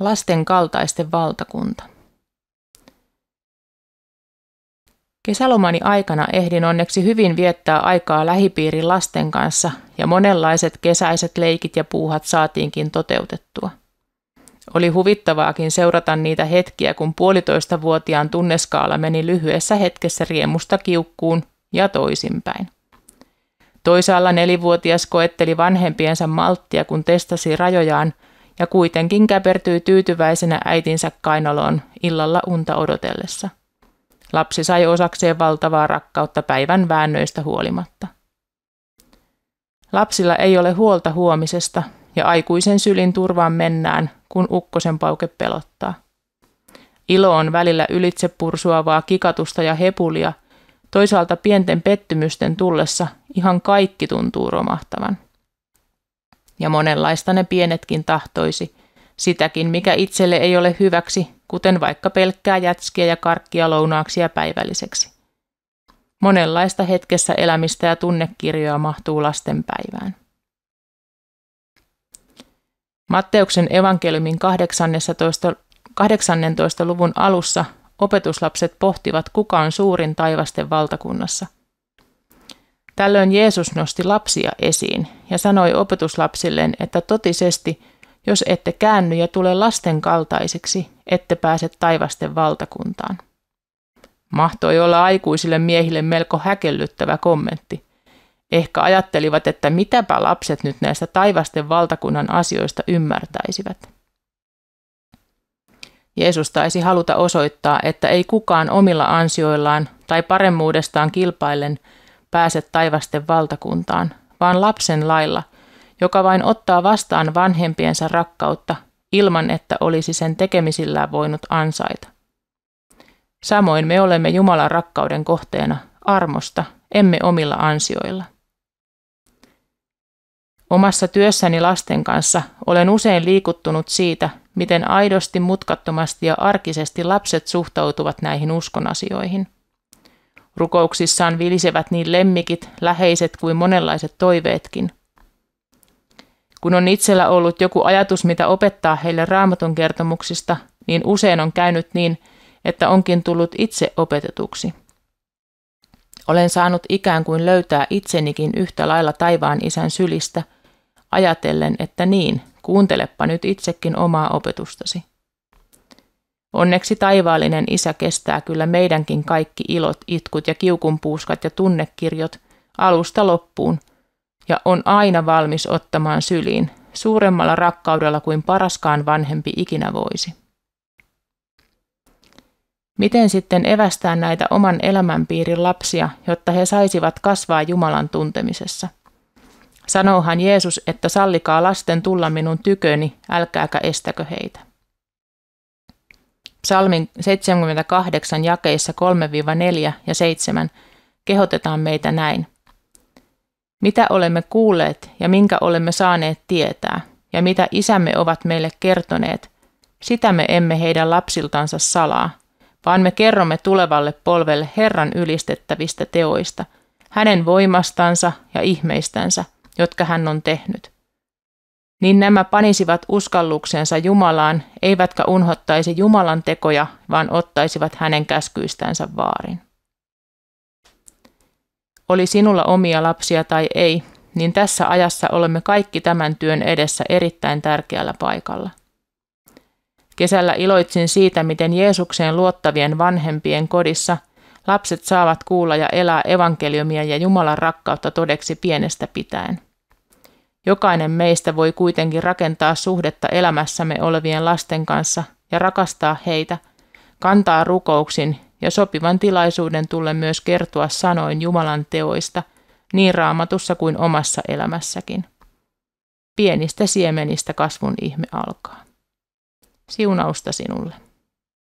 Lasten kaltaisten valtakunta. Kesälomani aikana ehdin onneksi hyvin viettää aikaa lähipiirin lasten kanssa ja monenlaiset kesäiset leikit ja puuhat saatiinkin toteutettua. Oli huvittavaakin seurata niitä hetkiä, kun puolitoista vuotiaan tunneskaala meni lyhyessä hetkessä riemusta kiukkuun ja toisinpäin. Toisaalla nelivuotias koetteli vanhempiensa malttia, kun testasi rajojaan – ja kuitenkin käpertyi tyytyväisenä äitinsä kainaloon illalla unta odotellessa. Lapsi sai osakseen valtavaa rakkautta päivän väännöistä huolimatta. Lapsilla ei ole huolta huomisesta ja aikuisen sylin turvaan mennään, kun ukkosen pauke pelottaa. Ilo on välillä ylitse pursuavaa kikatusta ja hepulia, toisaalta pienten pettymysten tullessa ihan kaikki tuntuu romahtavan ja monenlaista ne pienetkin tahtoisi, sitäkin mikä itselle ei ole hyväksi, kuten vaikka pelkkää jätskiä ja karkkia lounaaksi ja päivälliseksi. Monenlaista hetkessä elämistä ja tunnekirjoa mahtuu lasten päivään. Matteuksen evankeliumin 18, 18. luvun alussa opetuslapset pohtivat, kuka on suurin taivasten valtakunnassa – Tällöin Jeesus nosti lapsia esiin ja sanoi opetuslapsilleen, että totisesti, jos ette käänny ja tule lasten kaltaisiksi, ette pääse taivasten valtakuntaan. Mahtoi olla aikuisille miehille melko häkellyttävä kommentti. Ehkä ajattelivat, että mitäpä lapset nyt näistä taivasten valtakunnan asioista ymmärtäisivät. Jeesus taisi haluta osoittaa, että ei kukaan omilla ansioillaan tai paremmuudestaan kilpaillen – pääse taivasten valtakuntaan, vaan lapsen lailla, joka vain ottaa vastaan vanhempiensa rakkautta ilman, että olisi sen tekemisillään voinut ansaita. Samoin me olemme Jumalan rakkauden kohteena armosta, emme omilla ansioilla. Omassa työssäni lasten kanssa olen usein liikuttunut siitä, miten aidosti, mutkattomasti ja arkisesti lapset suhtautuvat näihin uskonasioihin – Rukouksissaan vilisevät niin lemmikit, läheiset kuin monenlaiset toiveetkin. Kun on itsellä ollut joku ajatus, mitä opettaa heille raamatun kertomuksista, niin usein on käynyt niin, että onkin tullut itse opetetuksi. Olen saanut ikään kuin löytää itsenikin yhtä lailla taivaan isän sylistä, ajatellen, että niin, kuuntelepa nyt itsekin omaa opetustasi. Onneksi taivaallinen isä kestää kyllä meidänkin kaikki ilot, itkut ja kiukunpuuskat ja tunnekirjot alusta loppuun ja on aina valmis ottamaan syliin suuremmalla rakkaudella kuin paraskaan vanhempi ikinä voisi. Miten sitten evästää näitä oman elämänpiirin lapsia, jotta he saisivat kasvaa Jumalan tuntemisessa? Sanohan Jeesus, että sallikaa lasten tulla minun tyköni, älkääkä estäkö heitä. Psalmin 78 jakeissa 3-4 ja 7 kehotetaan meitä näin. Mitä olemme kuulleet ja minkä olemme saaneet tietää, ja mitä isämme ovat meille kertoneet, sitä me emme heidän lapsiltansa salaa, vaan me kerromme tulevalle polvelle Herran ylistettävistä teoista, hänen voimastansa ja ihmeistänsä, jotka hän on tehnyt – niin nämä panisivat uskalluksensa Jumalaan, eivätkä unhottaisi Jumalan tekoja, vaan ottaisivat hänen käskyistänsä vaarin. Oli sinulla omia lapsia tai ei, niin tässä ajassa olemme kaikki tämän työn edessä erittäin tärkeällä paikalla. Kesällä iloitsin siitä, miten Jeesukseen luottavien vanhempien kodissa lapset saavat kuulla ja elää evankeliumia ja Jumalan rakkautta todeksi pienestä pitäen – Jokainen meistä voi kuitenkin rakentaa suhdetta elämässämme olevien lasten kanssa ja rakastaa heitä, kantaa rukouksin ja sopivan tilaisuuden tulle myös kertoa sanoin Jumalan teoista, niin raamatussa kuin omassa elämässäkin. Pienistä siemenistä kasvun ihme alkaa. Siunausta sinulle.